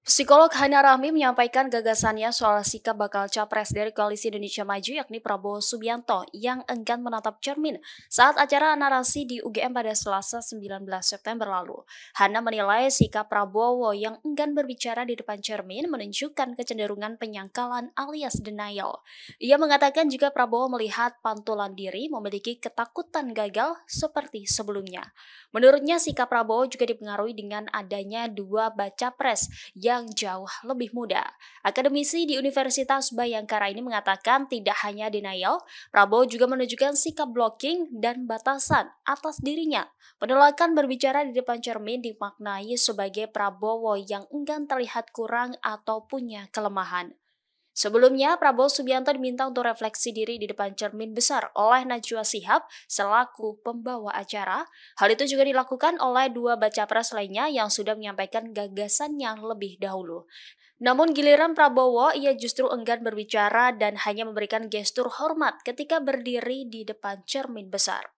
Psikolog Hana Rahmi menyampaikan gagasannya soal sikap bakal capres dari Koalisi Indonesia Maju yakni Prabowo Subianto yang enggan menatap cermin saat acara narasi di UGM pada Selasa 19 September lalu. Hana menilai sikap Prabowo yang enggan berbicara di depan cermin menunjukkan kecenderungan penyangkalan alias denial. Ia mengatakan jika Prabowo melihat pantulan diri memiliki ketakutan gagal seperti sebelumnya. Menurutnya sikap Prabowo juga dipengaruhi dengan adanya dua baca pres yang yang jauh lebih muda. Akademisi di Universitas Bayangkara ini mengatakan tidak hanya denial, Prabowo juga menunjukkan sikap blocking dan batasan atas dirinya. Penolakan berbicara di depan cermin dimaknai sebagai Prabowo yang enggan terlihat kurang atau punya kelemahan. Sebelumnya, Prabowo Subianto diminta untuk refleksi diri di depan cermin besar oleh Najwa Sihab selaku pembawa acara. Hal itu juga dilakukan oleh dua baca pres lainnya yang sudah menyampaikan gagasan yang lebih dahulu. Namun giliran Prabowo, ia justru enggan berbicara dan hanya memberikan gestur hormat ketika berdiri di depan cermin besar.